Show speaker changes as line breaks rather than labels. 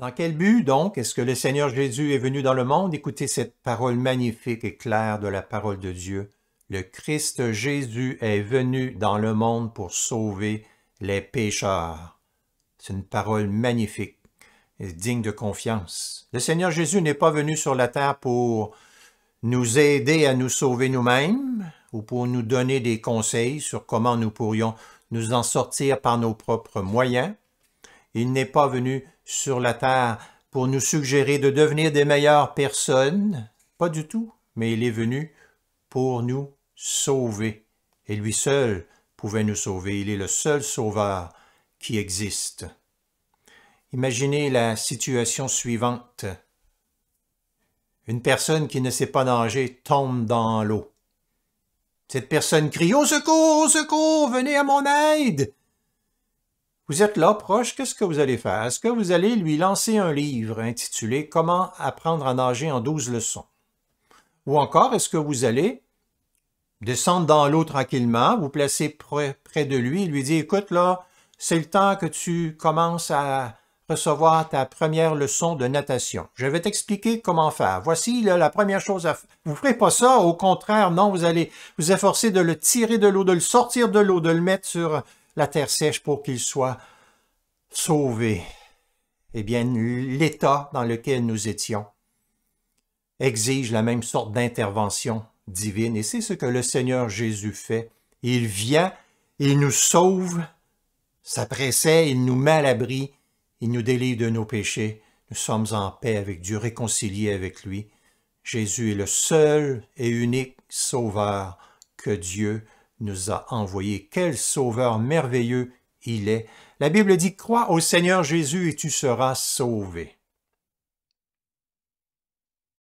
Dans quel but, donc, est-ce que le Seigneur Jésus est venu dans le monde? Écoutez cette parole magnifique et claire de la parole de Dieu. Le Christ Jésus est venu dans le monde pour sauver les pécheurs. C'est une parole magnifique et digne de confiance. Le Seigneur Jésus n'est pas venu sur la terre pour nous aider à nous sauver nous-mêmes ou pour nous donner des conseils sur comment nous pourrions nous en sortir par nos propres moyens. Il n'est pas venu sur la terre pour nous suggérer de devenir des meilleures personnes, pas du tout, mais il est venu pour nous sauver. Et lui seul pouvait nous sauver. Il est le seul sauveur qui existe. Imaginez la situation suivante. Une personne qui ne sait pas nager tombe dans l'eau. Cette personne crie Au secours, au secours, venez à mon aide vous êtes là, proche, qu'est-ce que vous allez faire? Est-ce que vous allez lui lancer un livre intitulé « Comment apprendre à nager en 12 leçons » Ou encore, est-ce que vous allez descendre dans l'eau tranquillement, vous placer près, de lui lui dire « Écoute, là, c'est le temps que tu commences à recevoir ta première leçon de natation. Je vais t'expliquer comment faire. Voici la première chose à faire. Vous ne ferez pas ça, au contraire, non, vous allez vous efforcer de le tirer de l'eau, de le sortir de l'eau, de le mettre sur la terre sèche pour qu'il soit sauvé. Eh bien, l'état dans lequel nous étions exige la même sorte d'intervention divine. Et c'est ce que le Seigneur Jésus fait. Il vient, il nous sauve, pressait, il nous met à l'abri, il nous délivre de nos péchés. Nous sommes en paix avec Dieu, réconciliés avec lui. Jésus est le seul et unique sauveur que Dieu nous a envoyé. Quel sauveur merveilleux il est. La Bible dit, crois au Seigneur Jésus et tu seras sauvé.